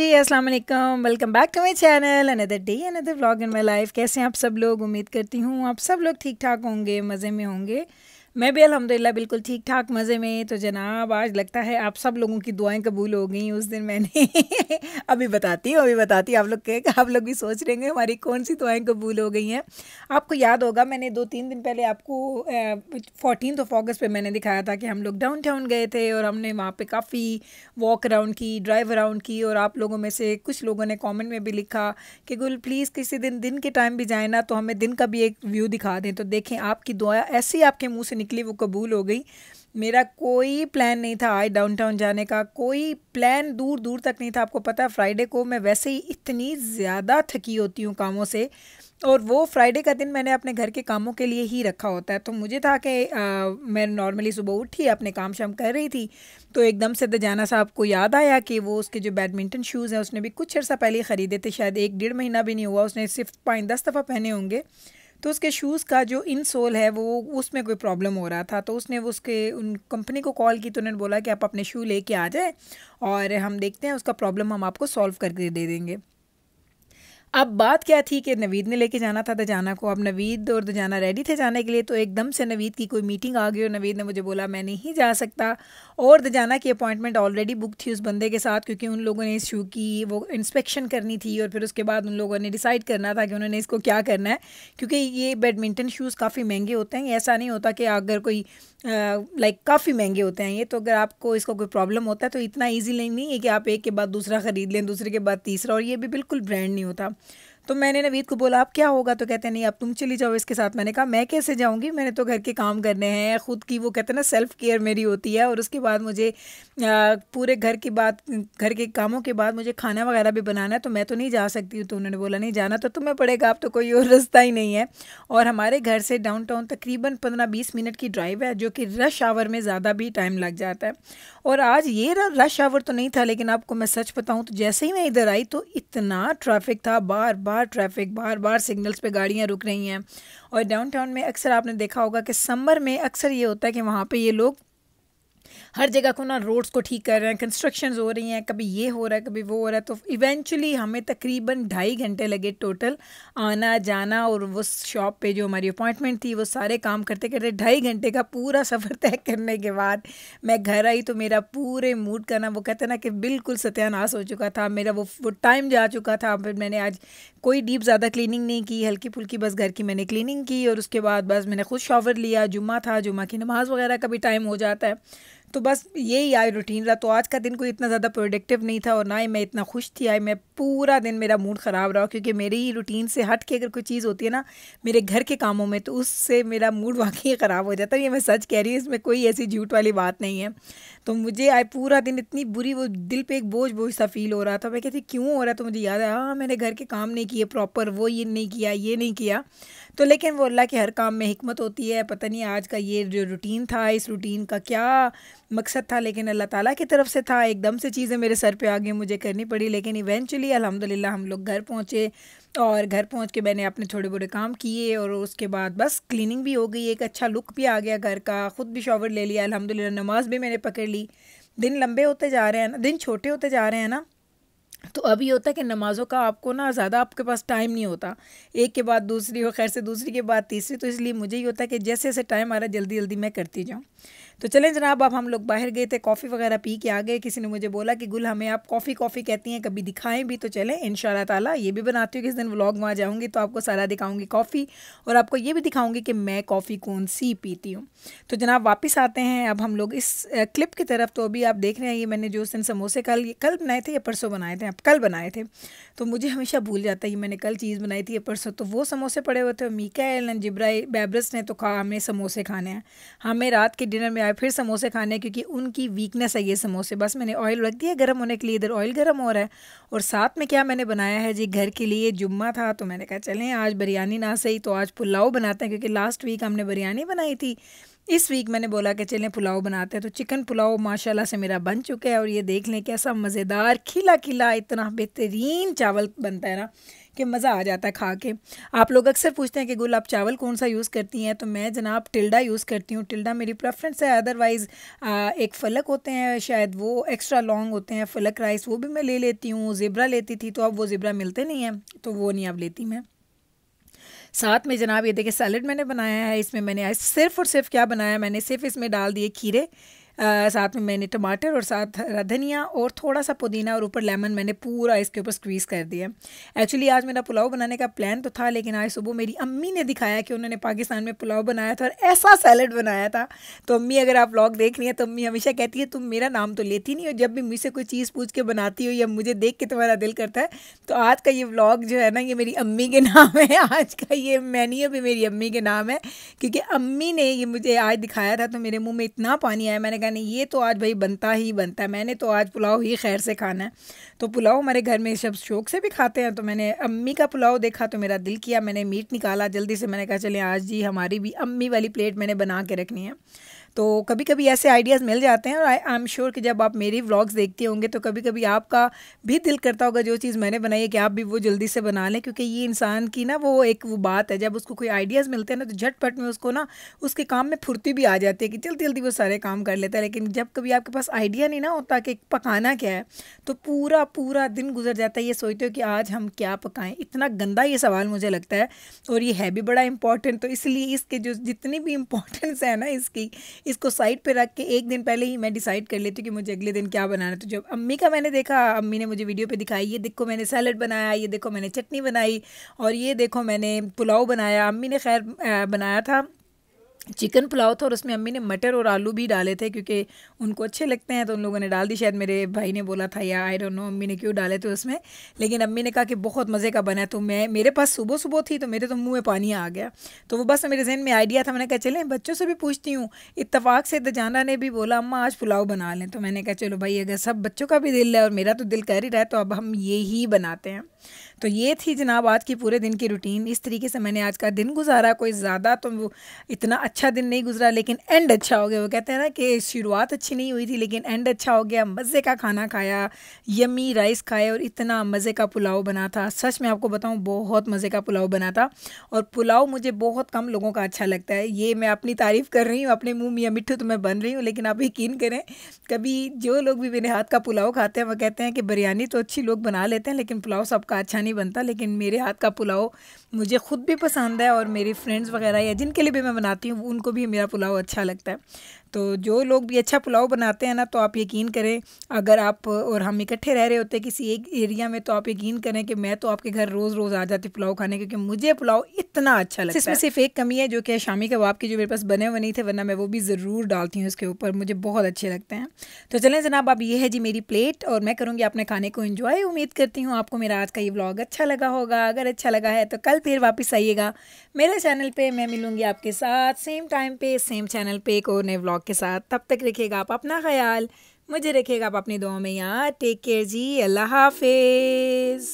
जी अस्सलाम वालेकुम welcome back to my channel another day another vlog in my life कैसे हैं आप सब लोग उम्मीद करती हूँ आप सब लोग ठीक ठाक होंगे मज़े में होंगे मैं भी अलहमदिल्ला बिल्कुल ठीक ठाक मज़े में तो जनाब आज लगता है आप सब लोगों की दुआएं कबूल हो गई उस दिन मैंने अभी बताती हूँ अभी बताती आप लोग के आप लोग भी सोच रहे हैं हमारी कौन सी दुआएं कबूल हो गई हैं आपको याद होगा मैंने दो तीन दिन पहले आपको फोर्टीन ऑफ ऑगस्ट पर मैंने दिखाया था कि हम लोग डाउन टाउन गए थे और हमने वहाँ पर काफ़ी वॉक अराउंड की ड्राइव अराउंड की और आप लोगों में से कुछ लोगों ने कॉमेंट में भी लिखा कि गुल प्लीज़ किसी दिन दिन के टाइम भी जाए ना तो हमें दिन का भी एक व्यू दिखा दें तो देखें आपकी दुआ ऐसी आपके मुँह से निकली वो कबूल हो गई मेरा कोई प्लान नहीं था आज डाउनटाउन जाने का कोई प्लान दूर दूर तक नहीं था आपको पता है फ्राइडे को मैं वैसे ही इतनी ज़्यादा थकी होती हूँ कामों से और वो फ्राइडे का दिन मैंने अपने घर के कामों के लिए ही रखा होता है तो मुझे था कि मैं नॉर्मली सुबह उठी अपने काम शाम कर रही थी तो एकदम से दजाना साहब को याद आया कि वो उसके जो बैडमिंटन शूज़ हैं उसने भी कुछ अर्सा पहले ख़रीदे थे शायद एक डेढ़ महीना भी नहीं हुआ उसने सिर्फ पाँच दस दफ़ा पहने होंगे तो उसके शूज़ का जो इन सोल है वो उसमें कोई प्रॉब्लम हो रहा था तो उसने उसके उन कंपनी को कॉल की तो उन्होंने बोला कि आप अपने शू लेके आ जाए और हम देखते हैं उसका प्रॉब्लम हम आपको सॉल्व करके दे देंगे अब बात क्या थी कि नवीद ने लेके जाना था दजाना को अब नवीद और दजाना रेडी थे जाने के लिए तो एकदम से नवीद की कोई मीटिंग आ गई और नवीद ने मुझे बोला मैं नहीं जा सकता और दजाना की अपॉइंटमेंट ऑलरेडी बुक थी उस बंदे के साथ क्योंकि उन लोगों ने इस शू की वो इंस्पेक्शन करनी थी और फिर उसके बाद उन लोगों ने डिसाइड करना था कि उन्होंने इसको क्या करना है क्योंकि ये बैडमिंटन शूज़ काफ़ी महंगे होते हैं ऐसा नहीं होता कि अगर कोई लाइक काफ़ी महंगे होते हैं ये तो अगर आपको इसका कोई प्रॉब्लम होता है तो इतना ईजी नहीं है कि आप एक के बाद दूसरा ख़रीद लें दूसरे के बाद तीसरा और ये भी बिल्कुल ब्रांड नहीं होता तो मैंने नवीद को बोला अब क्या होगा तो कहते नहीं अब तुम चली जाओ इसके साथ मैंने कहा मैं कैसे जाऊँगी मैंने तो घर के काम करने हैं खुद की वो कहते हैं ना सेल्फ़ केयर मेरी होती है और उसके बाद मुझे पूरे घर के बाद घर के कामों के बाद मुझे खाना वगैरह भी बनाना है तो मैं तो नहीं जा सकती हूँ तो उन्होंने बोला नहीं जाना तो तुम्हें पड़ेगा आप तो कोई और रास्ता ही नहीं है और हमारे घर से डाउन टाउन तकरीबन पंद्रह बीस मिनट की ड्राइव है जो कि रश आवर में ज़्यादा भी टाइम लग जाता है और आज ये रश आवर तो नहीं था लेकिन आपको मैं सच बताऊँ तो जैसे ही मैं इधर आई तो इतना ट्रैफिक था बार बार बार ट्रैफिक बार बार सिग्नल्स पे गाड़ियाँ रुक रही हैं और डाउनटाउन में अक्सर आपने देखा होगा कि समर में अक्सर ये होता है कि वहाँ पे ये लोग हर जगह को ना रोड्स को ठीक कर रहे हैं कंस्ट्रक्शन हो रही हैं कभी ये हो रहा है कभी वो हो रहा है तो इवेंचुअली हमें तकरीबन ढाई घंटे लगे टोटल आना जाना और वो शॉप पे जो हमारी अपॉइंटमेंट थी वो सारे काम करते करते ढाई घंटे का पूरा सफ़र तय करने के बाद मैं घर आई तो मेरा पूरे मूड का ना वो कहते ना कि बिल्कुल सत्यानाश हो चुका था मेरा वो वो टाइम जा चुका था फिर मैंने आज कोई डीप ज़्यादा क्लीनिंग नहीं की हल्की फुल्की बस घर की मैंने क्लीनिंग की और उसके बाद बस मैंने खुद शॉवर लिया जुम्मा था जुम्मा की नमाज़ वगैरह का भी टाइम हो जाता है तो बस यही आज रूटीन रहा तो आज का दिन कोई इतना ज़्यादा प्रोडक्टिव नहीं था और ना ही मैं इतना खुश थी आई मैं पूरा दिन मेरा मूड ख़राब रहा क्योंकि मेरी ही रूटीन से हट के अगर कोई चीज़ होती है ना मेरे घर के कामों में तो उससे मेरा मूड वाकई ख़राब हो जाता है ये मैं सच कह रही हूँ इसमें कोई ऐसी झूठ वाली बात नहीं है तो मुझे आए पूरा दिन इतनी बुरी वो दिल पर एक बोझ बोझ सा फील हो रहा था मैं कहती क्यों हो रहा था तो मुझे याद है हाँ मैंने घर के काम नहीं किए प्रॉपर वो ये नहीं किया ये नहीं किया तो लेकिन वो अल्लाह के हर काम में हमत होती है पता नहीं आज का ये जो रूटीन था इस रूटीन का क्या मकसद था लेकिन अल्लाह ताला की तरफ से था एकदम से चीज़ें मेरे सर पे आ गई मुझे करनी पड़ी लेकिन इवेंचुअली अल्हम्दुलिल्लाह हम लोग घर पहुँचे और घर पहुँच के मैंने अपने थोड़े बड़े काम किए और उसके बाद बस क्लीनिंग भी हो गई एक अच्छा लुक भी आ गया घर का ख़ुद भी शॉवर ले लिया अलहमदिल्ला नमाज भी मैंने पकड़ ली दिन लंबे होते जा रहे हैं ना दिन छोटे होते जा रहे हैं ना तो अभी होता है कि नमाज़ों का आपको ना ज़्यादा आपके पास टाइम नहीं होता एक के बाद दूसरी और खैर से दूसरी के बाद तीसरी तो इसलिए मुझे ये होता है कि जैसे जैसे टाइम आ रहा है जल्दी जल्दी मैं करती जाऊँ तो चलें जनाब अब हम लोग बाहर गए थे कॉफ़ी वगैरह पी के आ गए किसी ने मुझे बोला कि गुल हमें आप कॉफ़ी कॉफ़ी कहती हैं कभी दिखाएं भी तो चलें इन ताला ये भी बनाती हूँ किस दिन व्लॉग वहाँ जाऊँगी तो आपको सारा दिखाऊँगी कॉफ़ी और आपको ये भी दिखाऊँगी कि मैं कॉफ़ी कौन सी पीती हूँ तो जनाब वापस आते हैं अब हम लोग इस क्लिप की तरफ तो अभी आप देख रहे हैं ये मैंने जो उस दिन समोसे कल ये कल बनाए थे या परसों बनाए थे अब कल बनाए थे तो मुझे हमेशा भूल जाता है ये मैंने कल चीज़ बनाई थी या परसों तो वो समोसे पड़े हुए थे मीका एल जिब्राई बैब्रस ने तो खा हमें समोसे खाने हैं हमें रात के डिनर में है फिर समोसे खाने क्योंकि उनकी वीकनेस है ये समोसे बस मैंने ऑयल रख दिया गर्म होने के लिए इधर ऑयल गर्म हो रहा है और साथ में क्या मैंने बनाया है जी घर के लिए जुम्मा था तो मैंने कहा चलें आज बिरयानी ना सही तो आज पुलाव बनाते हैं क्योंकि लास्ट वीक हमने बिरयानी बनाई थी इस वीक मैंने बोला कि चलें पुलाव बनाते हैं तो चिकन पुलाव माशाल्लाह से मेरा बन चुका है और ये देख लें कैसा मज़ेदार खिला खिला इतना बेहतरीन चावल बनता है ना कि मज़ा आ जाता है खा के आप लोग अक्सर पूछते हैं कि गुल आप चावल कौन सा यूज़ करती हैं तो मैं जनाब टिल्डा यूज़ करती हूँ टिल्डा मेरी प्रेफरेंस है अदरवाइज़ एक फ़लक होते हैं शायद वो एक्स्ट्रा लॉन्ग होते हैं फ़लक राइस वो भी मैं ले लेती हूँ ज़ेब्रा लेती थी तो अब वो ज़ेबरा मिलते नहीं हैं तो वो नहीं अब लेती मैं साथ में जनाब ये देखिए सैलड मैंने बनाया है इसमें मैंने सिर्फ और सिर्फ क्या बनाया मैंने सिर्फ इसमें डाल दिए खीरे साथ में मैंने टमाटर और साथ धनिया और थोड़ा सा पुदीना और ऊपर लेमन मैंने पूरा इसके ऊपर स्क्वीज़ कर दिया एक्चुअली आज मेरा पुलाव बनाने का प्लान तो था लेकिन आज सुबह मेरी अम्मी ने दिखाया कि उन्होंने पाकिस्तान में पुलाव बनाया था और ऐसा सैलड बनाया था तो अम्मी अगर आप ब्लॉग देख रही हैं तो अम्मी हमेशा कहती है तुम मेरा नाम तो लेती नहीं हो जब भी मुझसे कोई चीज़ पूछ के बनाती हो या मुझे देख के तुम्हारा दिल करता है तो आज का ये ब्लॉग जो है ना ये मेरी अम्मी के नाम है आज का ये मैन्यू भी मेरी अम्मी के नाम है क्योंकि अम्मी ने ये मुझे आज दिखाया था तो मेरे मुँह में इतना पानी आया मैंने कहा नहीं ये तो आज भाई बनता ही बनता है मैंने तो आज पुलाव ही खैर से खाना है तो पुलाव हमारे घर में सब शौक से भी खाते हैं तो मैंने अम्मी का पुलाव देखा तो मेरा दिल किया मैंने मीट निकाला जल्दी से मैंने कहा चले आज जी हमारी भी अम्मी वाली प्लेट मैंने बना के रखनी है तो कभी कभी ऐसे आइडियाज़ मिल जाते हैं और आई आई एम श्योर कि जब आप मेरी व्लॉग्स देखते होंगे तो कभी कभी आपका भी दिल करता होगा जो चीज़ मैंने बनाई है कि आप भी वो जल्दी से बना लें क्योंकि ये इंसान की ना वो एक वो बात है जब उसको कोई आइडियाज़ मिलते हैं ना तो झटपट में उसको ना उसके काम में फुर्ती भी आ जाती है कि जल्दी जल्दी वो सारे काम कर लेते देता है लेकिन जब कभी आपके पास आइडिया नहीं ना होता कि पकाना क्या है तो पूरा पूरा दिन गुजर जाता है ये सोचते हो कि आज हम क्या पकाएं इतना गंदा ये सवाल मुझे लगता है और ये है भी बड़ा इंपॉर्टेंट तो इसलिए इसके जो जितनी भी इंपॉर्टेंस है ना इसकी इसको साइड पर रख के एक दिन पहले ही मैं डिसाइड कर लेती हूँ कि मुझे अगले दिन क्या बनाना है तो जब अम्मी का मैंने देखा अम्मी ने मुझे वीडियो पर दिखाई ये देखो मैंने सैलड बनाया ये देखो मैंने चटनी बनाई और ये देखो मैंने पुलाव बनाया अम्मी ने खैर बनाया था चिकन पुलाव था और उसमें अम्मी ने मटर और आलू भी डाले थे क्योंकि उनको अच्छे लगते हैं तो उन लोगों ने डाल दी शायद मेरे भाई ने बोला था या आई डोंट नो अम्मी ने क्यों डाले थे उसमें लेकिन अम्मी ने कहा कि बहुत मज़े का बना है तो मैं मेरे पास सुबह सुबह थी तो मेरे तो मुँह में पानी आ गया तो वो बस मेरे जहन में आइडिया था मैंने कहा चले बच्चों से भी पूछती हूँ इतफाक़ से दजाना तो ने भी बोला अम्मा आज पुलाव बना लें तो मैंने कहा चलो भाई अगर सब बच्चों का भी दिल है और मेरा तो दिल कर ही रहा है तो अब हम ये ही बनाते हैं तो ये थी जनाब आज की पूरे दिन की रूटीन इस तरीके से मैंने आज का दिन गुजारा कोई ज़्यादा तो इतना अच्छा अच्छा दिन नहीं गुजरा लेकिन एंड अच्छा हो गया वो कहते हैं ना कि शुरुआत अच्छी नहीं हुई थी लेकिन एंड अच्छा हो गया मज़े का खाना खाया यमी राइस खाए और इतना मज़े का पुलाव बना था सच में आपको बताऊँ बहुत मज़े का पुलाव बना था और पुलाव मुझे बहुत कम लोगों का अच्छा लगता है ये मैं अपनी तारीफ़ कर रही हूँ अपने मुँह मियाँ मिठ्ठू तो मैं बन रही हूँ लेकिन आप यकीन करें कभी जो लोग भी मेरे हाथ का पुलाव खाते हैं वो कहते हैं कि बिरयानी तो अच्छी लोग बना लेते हैं लेकिन पुलाव सबका अच्छा नहीं बनता लेकिन मेरे हाथ का पुलाव मुझे खुद भी पसंद है और मेरी फ्रेंड्स वगैरह या जिनके लिए भी मैं बनाती हूँ उनको भी मेरा पुलाव अच्छा लगता है तो जो लोग भी अच्छा पुलाव बनाते हैं ना तो आप यकीन करें अगर आप और हम इकट्ठे रह रहे होते किसी एक एरिया में तो आप यकीन करें कि मैं तो आपके घर रोज़ रोज़ आ जाती पुलाव खाने क्योंकि मुझे पुलाव इतना अच्छा लगता है इसमें सिर्फ एक कमी है जो कि शामी कबाब के जो मेरे पास बने हुए नहीं थे वरना मैं वो भी ज़रूर डालती हूँ उसके ऊपर मुझे बहुत अच्छे लगते हैं तो चलें जनाब आप ये है जी मेरी प्लेट और मैं करूँगी अपने खाने को इन्जॉय उम्मीद करती हूँ आपको मेरा आज का ये ब्लॉग अच्छा लगा होगा अगर अच्छा लगा है तो कल फिर वापस आइएगा मेरे चैनल पर मैं मिलूँगी आपके साथ सेम टाइम पर सेम चैनल पर एक और नए ब्लॉग टॉक के साथ तब तक रखिएगा आप अपना ख्याल मुझे रखिएगा आप अपनी दुआ में यहाँ टेक केयर जी अल्लाह हाफिज़